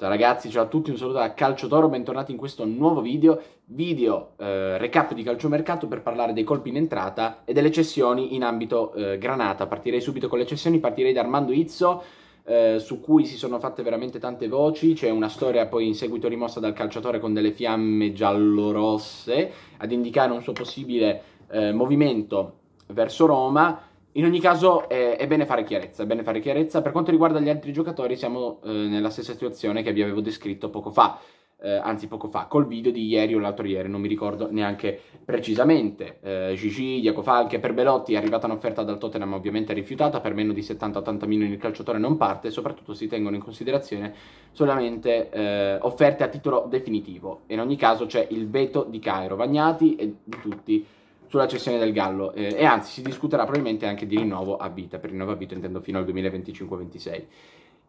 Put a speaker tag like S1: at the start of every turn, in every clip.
S1: Ciao ragazzi, ciao a tutti, un saluto da Calcio Toro, bentornati in questo nuovo video, video eh, recap di calciomercato per parlare dei colpi in entrata e delle cessioni in ambito eh, Granata. Partirei subito con le cessioni, partirei da Armando Izzo, eh, su cui si sono fatte veramente tante voci, c'è una storia poi in seguito rimossa dal calciatore con delle fiamme giallorosse ad indicare un suo possibile eh, movimento verso Roma, in ogni caso è, è, bene fare chiarezza, è bene fare chiarezza. Per quanto riguarda gli altri giocatori siamo eh, nella stessa situazione che vi avevo descritto poco fa, eh, anzi poco fa, col video di ieri o l'altro ieri, non mi ricordo neanche precisamente. Eh, Gigi, Iacofal, che per Belotti è arrivata un'offerta dal Tottenham ovviamente rifiutata, per meno di 70-80 milioni il calciatore non parte, soprattutto si tengono in considerazione solamente eh, offerte a titolo definitivo. In ogni caso c'è il veto di Cairo, Vagnati e di tutti sulla cessione del Gallo eh, e anzi si discuterà probabilmente anche di rinnovo a vita, per rinnovo a vita intendo fino al 2025-26.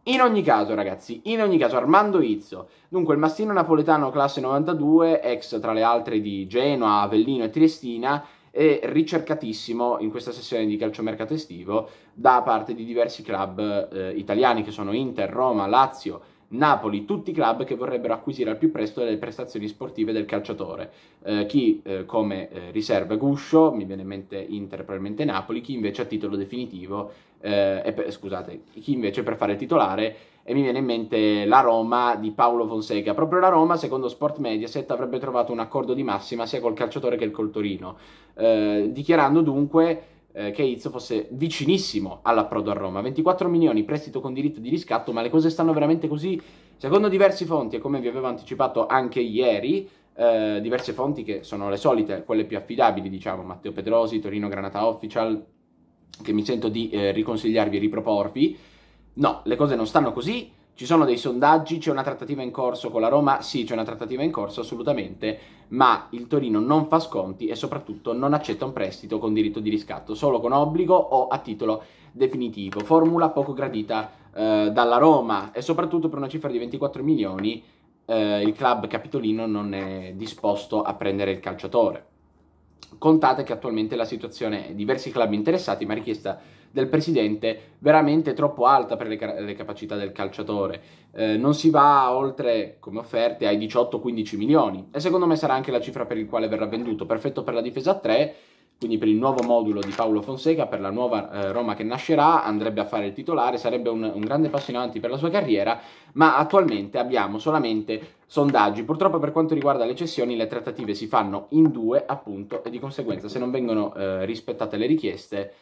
S1: In ogni caso, ragazzi, in ogni caso, Armando Izzo, dunque il mastino napoletano classe 92, ex tra le altre di Genoa, Avellino e Triestina, è ricercatissimo in questa sessione di calciomercato estivo da parte di diversi club eh, italiani che sono Inter, Roma, Lazio, Napoli, tutti i club che vorrebbero acquisire al più presto le prestazioni sportive del calciatore. Eh, chi eh, come eh, riserva Guscio, mi viene in mente Inter, probabilmente Napoli, chi invece a titolo definitivo, eh, per, scusate, chi invece per fare titolare e mi viene in mente la Roma di Paolo Fonseca. Proprio la Roma, secondo Sport Mediaset, avrebbe trovato un accordo di massima sia col calciatore che col Torino, eh, dichiarando dunque eh, che Izzo fosse vicinissimo all'approdo a Roma. 24 milioni prestito con diritto di riscatto, ma le cose stanno veramente così? Secondo diverse fonti, e come vi avevo anticipato anche ieri, eh, diverse fonti che sono le solite, quelle più affidabili, diciamo, Matteo Pedrosi, Torino Granata Official, che mi sento di eh, riconsigliarvi e riproporvi. No, le cose non stanno così. Ci sono dei sondaggi, c'è una trattativa in corso con la Roma? Sì, c'è una trattativa in corso, assolutamente ma il Torino non fa sconti e soprattutto non accetta un prestito con diritto di riscatto, solo con obbligo o a titolo definitivo. Formula poco gradita eh, dalla Roma e soprattutto per una cifra di 24 milioni eh, il club capitolino non è disposto a prendere il calciatore. Contate che attualmente la situazione è diversi club interessati, ma richiesta del presidente veramente troppo alta per le, le capacità del calciatore. Eh, non si va oltre, come offerte, ai 18-15 milioni. E secondo me sarà anche la cifra per il quale verrà venduto. Perfetto per la difesa 3 quindi per il nuovo modulo di Paolo Fonseca, per la nuova eh, Roma che nascerà, andrebbe a fare il titolare, sarebbe un, un grande passo in avanti per la sua carriera, ma attualmente abbiamo solamente sondaggi. Purtroppo per quanto riguarda le cessioni le trattative si fanno in due appunto e di conseguenza se non vengono eh, rispettate le richieste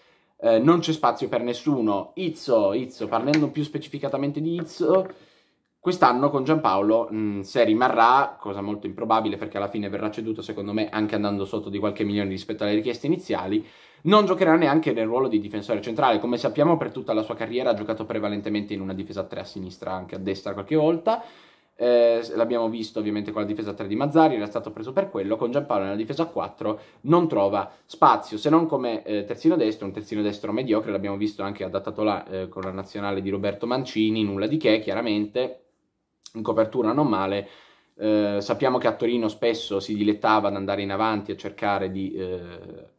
S1: eh, non c'è spazio per nessuno. Izzo, Izzo, parlando più specificatamente di Izzo, Quest'anno con Giampaolo, mm, se rimarrà, cosa molto improbabile perché alla fine verrà ceduto, secondo me, anche andando sotto di qualche milione rispetto alle richieste iniziali, non giocherà neanche nel ruolo di difensore centrale. Come sappiamo, per tutta la sua carriera ha giocato prevalentemente in una difesa 3 a sinistra, anche a destra qualche volta. Eh, l'abbiamo visto ovviamente con la difesa 3 di Mazzari, era stato preso per quello, con Giampaolo nella difesa 4 non trova spazio, se non come eh, terzino destro, un terzino destro mediocre, l'abbiamo visto anche adattato là eh, con la nazionale di Roberto Mancini, nulla di che chiaramente, in copertura non male. Eh, sappiamo che a Torino spesso si dilettava ad andare in avanti e cercare di eh,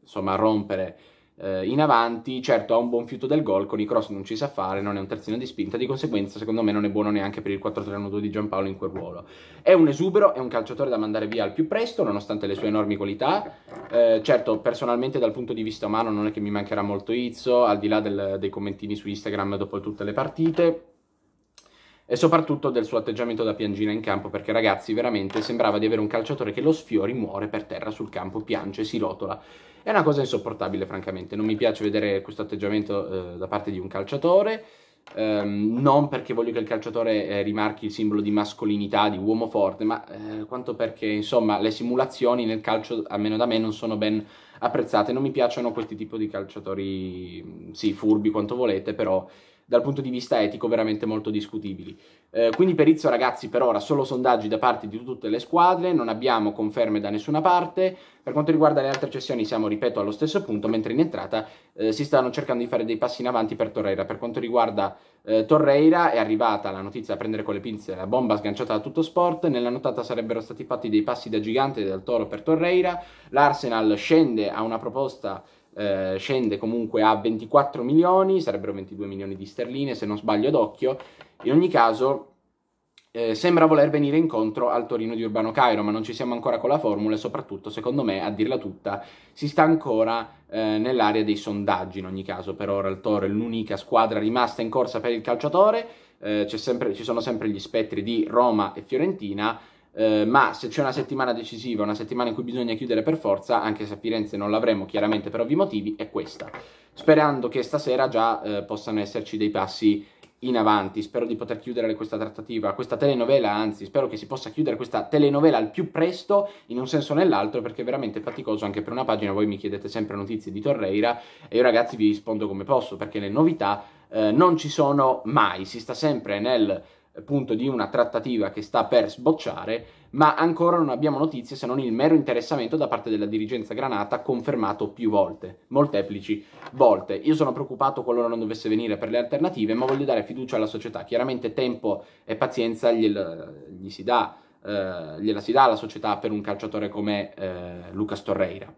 S1: insomma, rompere eh, in avanti. Certo, ha un buon fiuto del gol, con i cross non ci sa fare, non è un terzino di spinta, di conseguenza secondo me non è buono neanche per il 4-3-1-2 di Giampaolo in quel ruolo. È un esubero, è un calciatore da mandare via al più presto, nonostante le sue enormi qualità. Eh, certo, personalmente dal punto di vista umano non è che mi mancherà molto Izzo, al di là del, dei commentini su Instagram dopo tutte le partite e soprattutto del suo atteggiamento da piangina in campo, perché ragazzi veramente sembrava di avere un calciatore che lo sfiori, muore per terra sul campo, piange, si rotola. È una cosa insopportabile francamente, non mi piace vedere questo atteggiamento eh, da parte di un calciatore, Um, non perché voglio che il calciatore eh, rimarchi il simbolo di mascolinità, di uomo forte, ma eh, quanto perché, insomma, le simulazioni nel calcio, almeno da me, non sono ben apprezzate. Non mi piacciono questi tipi di calciatori, sì, furbi quanto volete, però dal punto di vista etico veramente molto discutibili. Eh, quindi perizio ragazzi per ora solo sondaggi da parte di tutte le squadre, non abbiamo conferme da nessuna parte, per quanto riguarda le altre cessioni siamo ripeto allo stesso punto, mentre in entrata eh, si stanno cercando di fare dei passi in avanti per Torreira. Per quanto riguarda eh, Torreira è arrivata la notizia a prendere con le pinze la bomba sganciata da tutto sport, nella notata sarebbero stati fatti dei passi da gigante dal Toro per Torreira, l'Arsenal scende a una proposta eh, scende comunque a 24 milioni, sarebbero 22 milioni di sterline se non sbaglio d'occhio, in ogni caso eh, sembra voler venire incontro al Torino di Urbano Cairo, ma non ci siamo ancora con la formula e soprattutto, secondo me, a dirla tutta, si sta ancora eh, nell'area dei sondaggi in ogni caso. Per ora il Toro è l'unica squadra rimasta in corsa per il calciatore, eh, sempre, ci sono sempre gli spettri di Roma e Fiorentina, eh, ma se c'è una settimana decisiva, una settimana in cui bisogna chiudere per forza, anche se a Firenze non l'avremo chiaramente per ovvi motivi, è questa. Sperando che stasera già eh, possano esserci dei passi in avanti, spero di poter chiudere questa trattativa, questa telenovela, anzi spero che si possa chiudere questa telenovela al più presto, in un senso o nell'altro, perché è veramente faticoso anche per una pagina, voi mi chiedete sempre notizie di Torreira e io ragazzi vi rispondo come posso, perché le novità eh, non ci sono mai, si sta sempre nel appunto di una trattativa che sta per sbocciare, ma ancora non abbiamo notizie se non il mero interessamento da parte della dirigenza granata confermato più volte, molteplici volte. Io sono preoccupato qualora non dovesse venire per le alternative, ma voglio dare fiducia alla società. Chiaramente tempo e pazienza gliel, gli si dà, eh, gliela si dà alla società per un calciatore come eh, Lucas Torreira.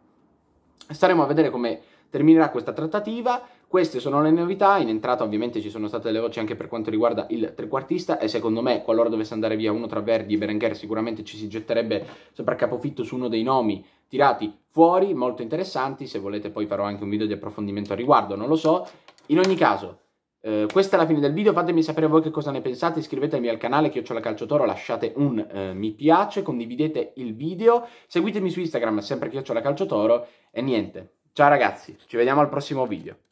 S1: Staremo a vedere come terminerà questa trattativa, queste sono le novità, in entrata ovviamente ci sono state delle voci anche per quanto riguarda il trequartista e secondo me qualora dovesse andare via uno tra Verdi e Berenguer sicuramente ci si getterebbe sopra capofitto su uno dei nomi tirati fuori, molto interessanti, se volete poi farò anche un video di approfondimento al riguardo, non lo so. In ogni caso, eh, questa è la fine del video, fatemi sapere voi che cosa ne pensate, iscrivetevi al canale Chiocciola Calciotoro, lasciate un eh, mi piace, condividete il video, seguitemi su Instagram sempre Chiocciola Calciotoro e niente. Ciao ragazzi, ci vediamo al prossimo video.